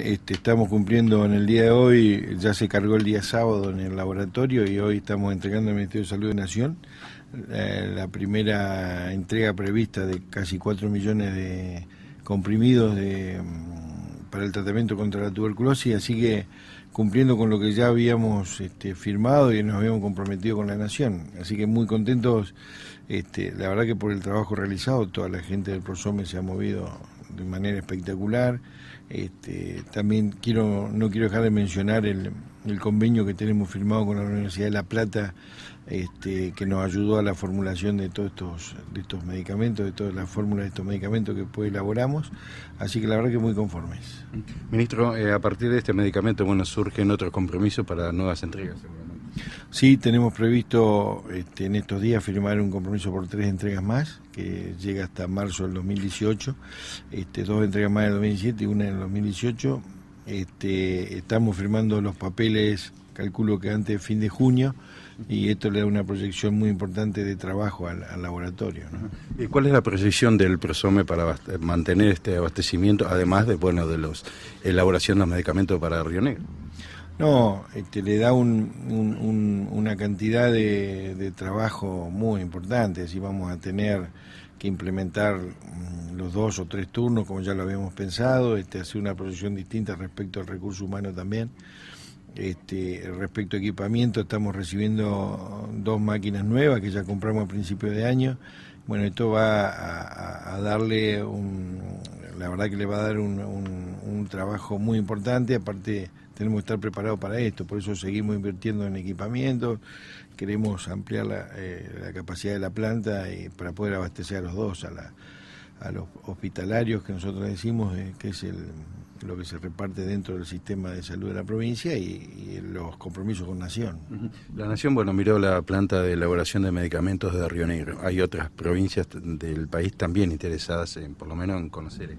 Este, estamos cumpliendo en el día de hoy, ya se cargó el día sábado en el laboratorio y hoy estamos entregando al Ministerio de Salud de Nación eh, la primera entrega prevista de casi 4 millones de comprimidos mm, para el tratamiento contra la tuberculosis, así que cumpliendo con lo que ya habíamos este, firmado y nos habíamos comprometido con la Nación. Así que muy contentos, este, la verdad que por el trabajo realizado, toda la gente del PROSOME se ha movido de manera espectacular. Este, también quiero no quiero dejar de mencionar el, convenio que tenemos firmado con la Universidad de La Plata, este, que nos ayudó a la formulación de todos estos, de estos medicamentos, de todas las fórmulas de estos medicamentos que pues elaboramos. Así que la verdad que muy conformes. Ministro, eh, a partir de este medicamento, bueno, surgen otros compromisos para nuevas entregas, Sí, tenemos previsto este, en estos días firmar un compromiso por tres entregas más, que llega hasta marzo del 2018, este, dos entregas más en el 2017 y una en el 2018. Este, estamos firmando los papeles, calculo que antes de fin de junio, y esto le da una proyección muy importante de trabajo al, laboratorio. ¿Y cuál es la proyección del presome para mantener este abastecimiento, además de bueno de los elaboración de los medicamentos para Río Negro? No, este, le da una cantidad de, trabajo muy importante, así vamos a tener que implementar mm, los dos o tres turnos, como ya lo habíamos pensado, este, hacer una proyección distinta respecto al recurso humano también. Este, respecto a equipamiento, estamos recibiendo dos máquinas nuevas que ya compramos a principio de año. Bueno, esto va a, a darle, un, la verdad que le va a dar un, un trabajo muy importante, aparte tenemos que estar preparados para esto, por eso seguimos invirtiendo en equipamiento, queremos ampliar la, eh, capacidad de la planta eh, para poder abastecer a los dos, a la, a los hospitalarios que nosotros decimos eh, que es lo que se reparte dentro del sistema de salud de la provincia y, los compromisos con Nación. La Nación, bueno, miró la planta de elaboración de medicamentos de Río Negro. Hay otras provincias del país también interesadas, en, por lo menos, en conocer.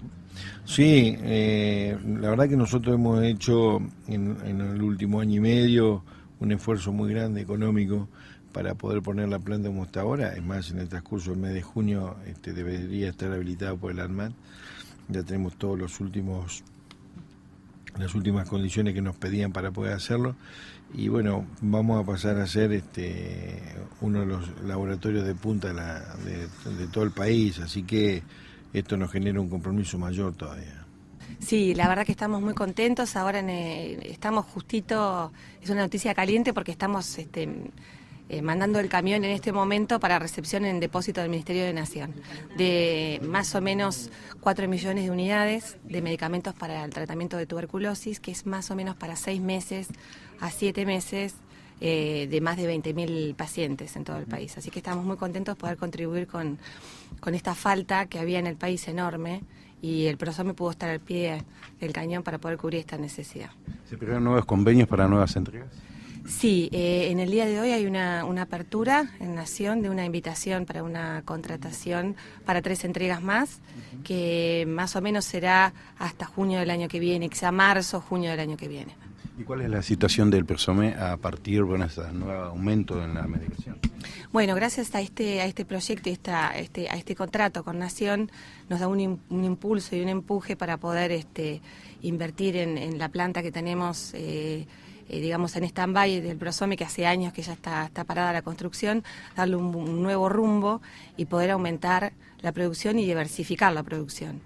Sí, eh, la verdad que nosotros hemos hecho en el último año y medio un esfuerzo muy grande económico para poder poner la planta como está ahora. Es más, en el transcurso del mes de junio este, debería estar habilitado por el ARMAT. Ya tenemos todos los últimos las últimas condiciones que nos pedían para poder hacerlo y bueno vamos a pasar a ser este, uno de los laboratorios de punta de, todo el país así que esto nos genera un compromiso mayor todavía Sí, la verdad que estamos muy contentos. Ahora estamos justito, es una noticia caliente porque estamos este, eh, mandando el camión en este momento para recepción en depósito del Ministerio de Nación, de más o menos 4 millones de unidades de medicamentos para el tratamiento de tuberculosis, que es más o menos para 6 meses a 7 meses eh, de más de 20.000 pacientes en todo el país. Así que estamos muy contentos de poder contribuir con, esta falta que había en el país enorme y el me pudo estar al pie del cañón para poder cubrir esta necesidad. ¿Se crearon nuevos convenios para nuevas entregas? Sí, eh, en el día de hoy hay una, apertura en Nación de una invitación para una contratación para tres entregas más, que más o menos será hasta junio del año que viene, quizá marzo, junio del año que viene. ¿Y cuál es la situación del Persomé a partir de bueno, este nuevo aumento en la medicación? Bueno, gracias a este, a este proyecto y esta, este, a este contrato con Nación, nos da un, impulso y un empuje para poder este, invertir en, la planta que tenemos. Eh, eh, digamos, en stand-by del prosome, que hace años que ya está, está parada la construcción, darle un nuevo rumbo y poder aumentar la producción y diversificar la producción.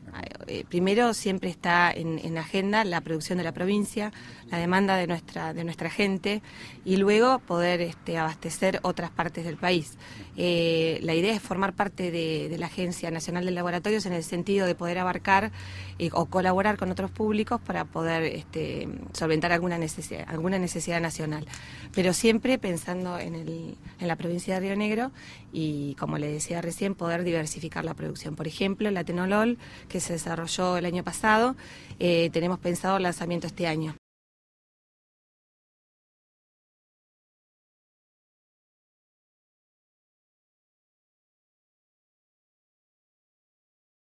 Eh, primero siempre está en, en, agenda la producción de la provincia, la demanda de nuestra, de nuestra gente y luego poder este, abastecer otras partes del país. Eh, la idea es formar parte de, la Agencia Nacional de Laboratorios en el sentido de poder abarcar eh, o colaborar con otros públicos para poder este, solventar alguna necesidad, alguna necesidad nacional. Pero siempre pensando en, en la provincia de Río Negro y, como le decía recién, poder diversificar la producción. Por ejemplo, la Tenolol, que se desarrolló el año pasado, eh, tenemos pensado el lanzamiento este año.